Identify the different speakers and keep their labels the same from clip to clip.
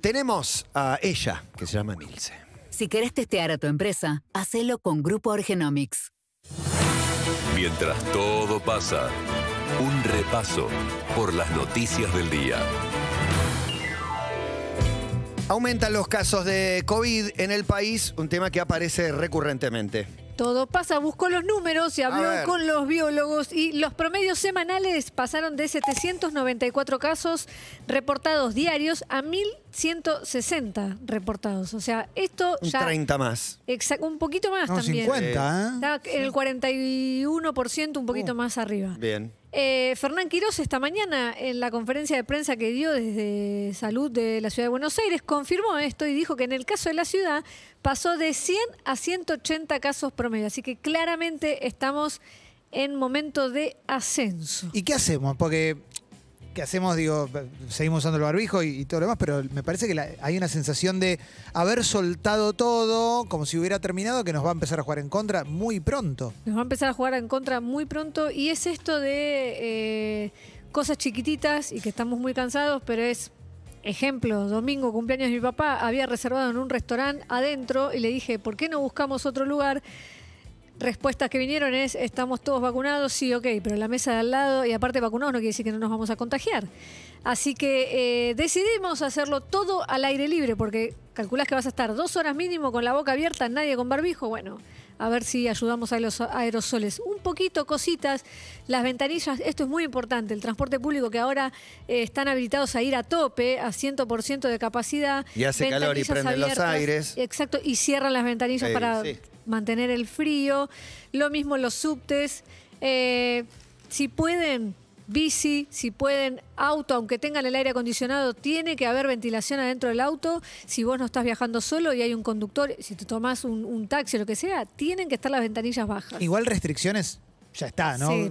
Speaker 1: Tenemos a ella, que se llama Milce.
Speaker 2: Si querés testear a tu empresa, hacelo con Grupo Orgenomics. Mientras todo pasa, un repaso por las noticias del día.
Speaker 1: Aumentan los casos de COVID en el país, un tema que aparece recurrentemente
Speaker 2: todo pasa, buscó los números y habló con los biólogos y los promedios semanales pasaron de 794 casos reportados diarios a 1160 reportados. O sea, esto un 30 más. Exacto, un poquito más no, también. 50, ¿eh? Está en el 41%, un poquito uh, más arriba. Bien. Eh, Fernán Quirós esta mañana en la conferencia de prensa que dio desde Salud de la Ciudad de Buenos Aires confirmó esto y dijo que en el caso de la ciudad pasó de 100 a 180 casos promedio. Así que claramente estamos en momento de
Speaker 1: ascenso. ¿Y qué hacemos? Porque que hacemos, digo, seguimos usando el barbijo y, todo lo demás, pero me parece que hay una sensación de haber soltado todo, como si hubiera terminado, que nos va a empezar a jugar en contra muy pronto.
Speaker 2: Nos va a empezar a jugar en contra muy pronto y es esto de eh, cosas chiquititas y que estamos muy cansados, pero es Ejemplo, domingo, cumpleaños de mi papá, había reservado en un restaurante adentro y le dije, ¿por qué no buscamos otro lugar? respuestas que vinieron es, estamos todos vacunados, sí, ok, pero la mesa de al lado, y aparte vacunados no quiere decir que no nos vamos a contagiar. Así que eh, decidimos hacerlo todo al aire libre, porque calculás que vas a estar dos horas mínimo con la boca abierta, nadie con barbijo, bueno, a ver si ayudamos a los aerosoles. Un poquito, cositas, las ventanillas, esto es muy importante, el transporte público que ahora eh, están habilitados a ir a tope, a 100% de capacidad. Y hace calor y los aires. Exacto, y cierran las ventanillas para mantener el frío, lo mismo los subtes. Eh, si pueden bici, si pueden auto, aunque tengan el aire acondicionado, tiene que haber ventilación adentro del auto. Si vos no estás viajando solo y hay un conductor, si te tomás un, taxi o lo que sea, tienen que estar las ventanillas bajas.
Speaker 1: Igual restricciones. Ya está, ¿no? Eh,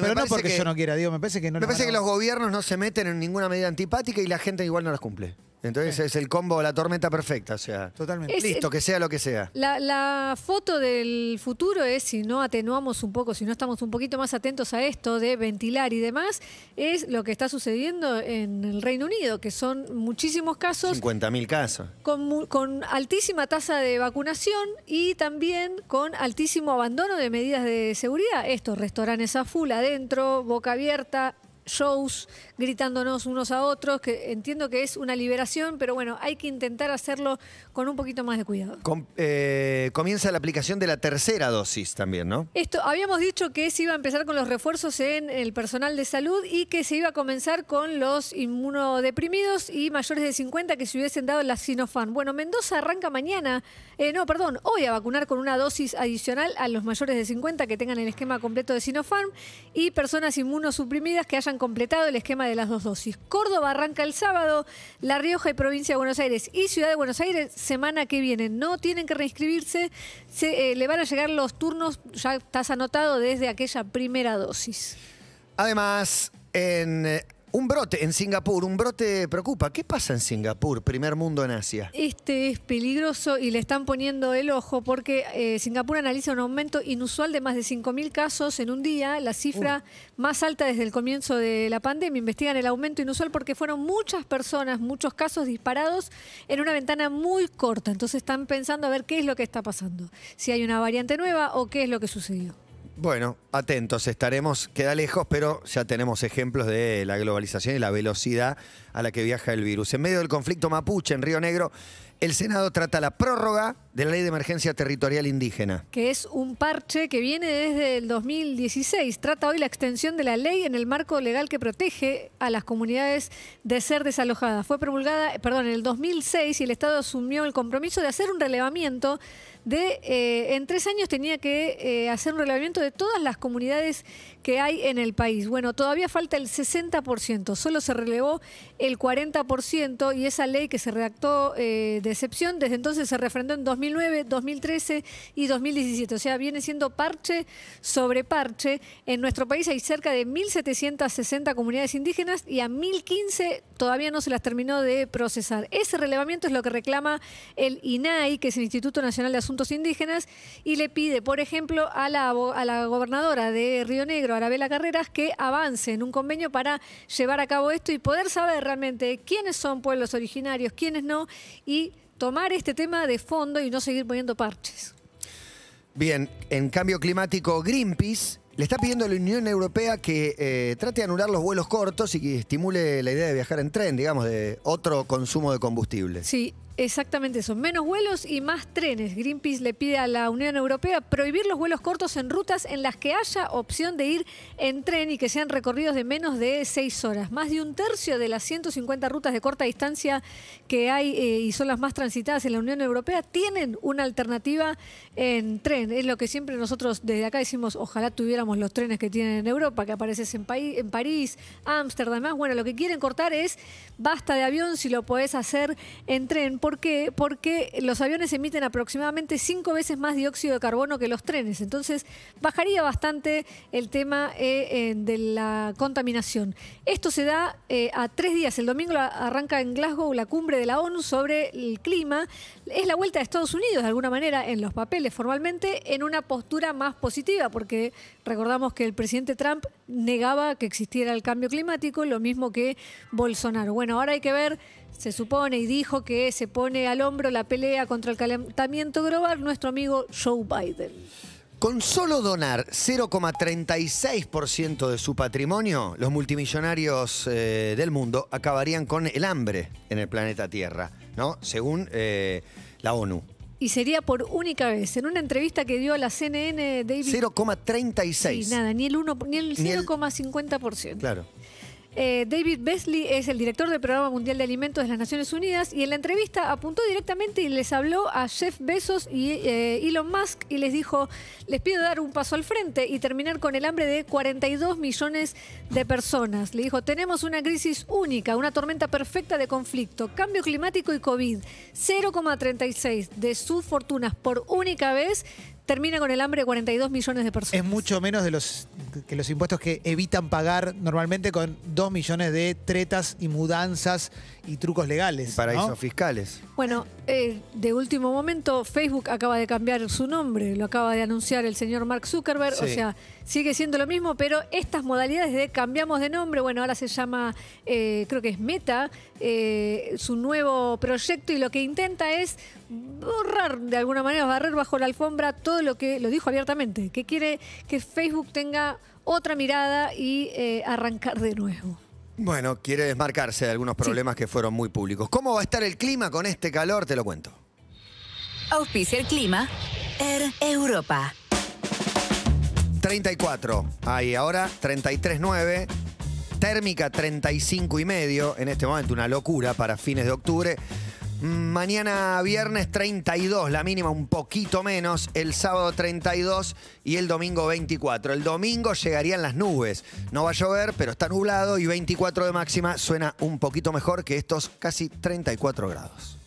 Speaker 1: pero, no porque yo no quiera, digo, me parece que no. Me parece que los gobiernos no se meten en ninguna medida antipática y la gente igual no las cumple. Entonces es el combo, la tormenta perfecta, o sea. Totalmente. Listo, que sea lo que sea.
Speaker 2: La, foto del futuro es, si no atenuamos un poco, si no estamos un poquito más atentos a esto de ventilar y demás, es lo que está sucediendo en el Reino Unido, que son muchísimos casos
Speaker 1: 50.000 casos.
Speaker 2: con, con altísima tasa de vacunación y también con altísimo abandono de medidas de seguridad. Estos restaurantes a full, adentro, boca abierta, shows gritándonos unos a otros, que entiendo que es una liberación, pero bueno, hay que intentar hacerlo con un poquito más de cuidado.
Speaker 1: Eh, comienza la aplicación de la tercera dosis también, ¿no?
Speaker 2: Esto, habíamos dicho que se iba a empezar con los refuerzos en el personal de salud y que se iba a comenzar con los inmunodeprimidos y mayores de 50 que se hubiesen dado la Sinopharm. Bueno, Mendoza arranca mañana, eh, no, perdón, hoy a vacunar con una dosis adicional a los mayores de 50 que tengan el esquema completo de Sinopharm y personas inmunosuprimidas que hayan completado el esquema de las dos dosis. Córdoba arranca el sábado, La Rioja y Provincia de Buenos Aires y Ciudad de Buenos Aires semana que viene. No tienen que reinscribirse, eh, le van a llegar los turnos, ya estás anotado desde aquella primera dosis.
Speaker 1: Además, en eh, un brote en Singapur, un brote preocupa. ¿Qué pasa en Singapur, primer mundo en Asia?
Speaker 2: Este es peligroso y le están poniendo el ojo porque eh, Singapur analiza un aumento inusual de más de 5.000 casos en un día, la cifra más alta desde el comienzo de la pandemia. Investigan el aumento inusual porque fueron muchas personas, muchos casos disparados en una ventana muy corta. Entonces están pensando a ver qué es lo que está pasando, si hay una variante nueva o qué es lo que sucedió.
Speaker 1: Bueno, atentos estaremos, queda lejos, pero ya tenemos ejemplos de la globalización y la velocidad a la que viaja el virus. En medio del conflicto mapuche en Río Negro, el Senado trata la prórroga de la Ley de Emergencia Territorial Indígena.
Speaker 2: Que es un parche que viene desde el 2016. Trata hoy la extensión de la ley en el marco legal que protege a las comunidades de ser desalojadas. Fue promulgada, eh, perdón, en el 2006 y el Estado asumió el compromiso de hacer un relevamiento de, eh, en tres años tenía que eh, hacer un relevamiento de todas las comunidades que hay en el país. Bueno, todavía falta el 60%, solo se relevó el 40% y esa ley que se redactó de excepción desde entonces se refrendó en 2016. 2009, 2013 y 2017. O sea, viene siendo parche sobre parche. En nuestro país hay cerca de 1.760 comunidades indígenas y a 1.015 todavía no se las terminó de procesar. Ese relevamiento es lo que reclama el INAI, que es el Instituto Nacional de Asuntos Indígenas, y le pide, por ejemplo, a la, gobernadora de Río Negro, Arabela Carreras, que avance en un convenio para llevar a cabo esto y poder saber realmente quiénes son pueblos originarios, quiénes no, y tomar este tema de fondo y no seguir poniendo parches.
Speaker 1: Bien, en cambio climático, Greenpeace le está pidiendo a la Unión Europea que eh, trate de anular los vuelos cortos y que estimule la idea de viajar en tren, digamos, de otro consumo de combustible.
Speaker 2: Sí, Exactamente eso, menos vuelos y más trenes. Greenpeace le pide a la Unión Europea prohibir los vuelos cortos en rutas en las que haya opción de ir en tren y que sean recorridos de menos de seis horas. Más de un tercio de las 150 rutas de corta distancia que hay eh, y son las más transitadas en la Unión Europea tienen una alternativa en tren. Es lo que siempre nosotros desde acá decimos, ojalá tuviéramos los trenes que tienen en Europa, que apareces en, en París, Ámsterdam, más. Bueno, lo que quieren cortar es basta de avión si lo podés hacer en tren por qué, porque los aviones emiten aproximadamente cinco veces más dióxido de carbono que los trenes. Entonces, bajaría bastante el tema eh, de la contaminación. Esto se da eh, a tres días. El domingo arranca en Glasgow la cumbre de la ONU sobre el clima. Es la vuelta de Estados Unidos, de alguna manera, en los papeles formalmente, en una postura más positiva, porque recordamos que el presidente Trump negaba que existiera el cambio climático, lo mismo que Bolsonaro. Bueno, ahora hay que ver se supone y dijo que se pone al hombro la pelea contra el calentamiento global nuestro amigo Joe Biden.
Speaker 1: Con solo donar 0,36% de su patrimonio, los multimillonarios eh, del mundo acabarían con el hambre en el planeta Tierra, ¿no? Según eh, la ONU.
Speaker 2: Y sería por única vez, en una entrevista que dio a la CNN David...
Speaker 1: 0,36. Sí, nada, ni
Speaker 2: el ni el 0,50%. Claro. Eh, David Besley es el director del Programa Mundial de Alimentos de las Naciones Unidas y en la entrevista apuntó directamente y les habló a Jeff Bezos y eh, Elon Musk y les dijo, les pido dar un paso al frente y terminar con el hambre de 42 millones de personas. Le dijo, tenemos una crisis única, una tormenta perfecta de conflicto, cambio climático y COVID. 0,36 de sus fortunas por única vez termina con el hambre de 42 millones de personas.
Speaker 1: Es mucho menos de los, que los impuestos que evitan pagar normalmente con 2 millones de tretas y mudanzas y trucos legales. paraísos fiscales.
Speaker 2: Bueno, eh, de último momento, Facebook acaba de cambiar su nombre, lo acaba de anunciar el señor Mark Zuckerberg, o sea, sigue siendo lo mismo, pero estas modalidades de cambiamos de nombre, bueno, ahora se llama, eh, creo que es Meta, eh, su nuevo proyecto y lo que intenta es borrar de alguna manera, barrer bajo la alfombra lo que lo dijo abiertamente, que quiere que Facebook tenga otra mirada y eh, arrancar de nuevo.
Speaker 1: Bueno, quiere desmarcarse de algunos problemas que fueron muy públicos. ¿Cómo va a estar el clima con este calor? Te lo cuento.
Speaker 2: Auspicia el clima, Air Europa.
Speaker 1: 34 ahí ahora, 33.9, térmica 35 y medio, en este momento una locura para fines de octubre. Mañana viernes 32, la mínima un poquito menos, el sábado 32 y el domingo 24. El domingo llegarían las nubes, no va a llover, pero está nublado y 24 de máxima suena un poquito mejor que estos casi 34 grados.